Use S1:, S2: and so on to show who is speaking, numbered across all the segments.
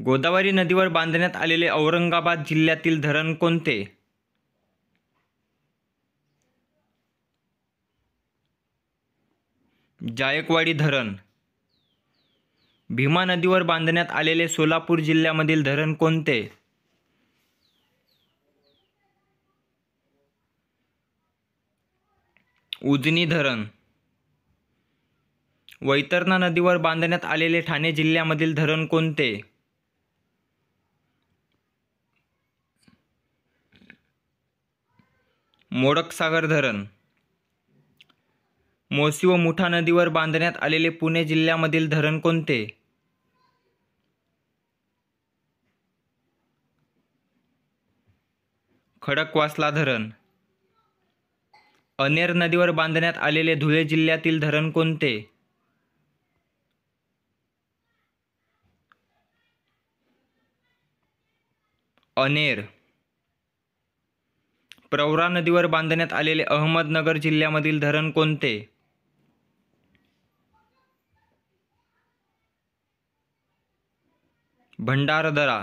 S1: गोदावरी नदीवर बांधण्यात आलेले औरंगाबाद जिल्ह्यातील धरण कोणते जायकवाडी धरण भीमा नदीवर बांधण्यात आलेले सोलापूर जिल्ह्यामधील धरण कोणते उजनी धरण वैतरणा नदीवर बांधण्यात आलेले ठाणे जिल्ह्यामधील धरण कोणते मोडकसागर धरण मोसी व मुठा नदीवर बांधण्यात आलेले पुणे जिल्ह्यामधील धरण कोणते खडकवासला धरण अनेर नदीवर बांधण्यात आलेले धुळे जिल्ह्यातील धरण कोणते अनेर प्रवरा नदीवर बांधण्यात आलेले अहमदनगर जिल्ह्यामधील धरण कोणते भंडारदरा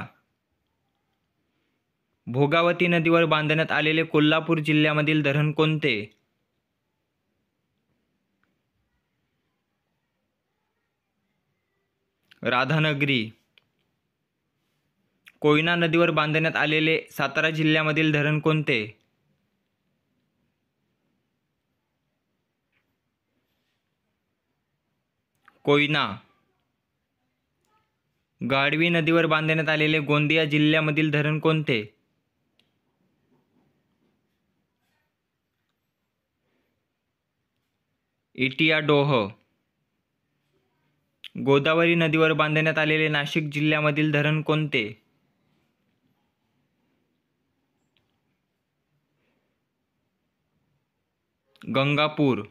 S1: भोगावती नदीवर बांधण्यात आलेले कोल्हापूर जिल्ह्यामधील धरण कोणते राधानगरी कोयना नदीवर बांधण्यात आलेले सातारा जिल्ह्यामधील धरण कोणते कोयना गाडवी नदीवर बांधण्यात आलेले गोंदिया जिल्ह्यामधील धरण कोणते इटियाडोह गोदावरी नदीवर बांधण्यात आलेले नाशिक जिल्ह्यामधील धरण कोणते गंगापूर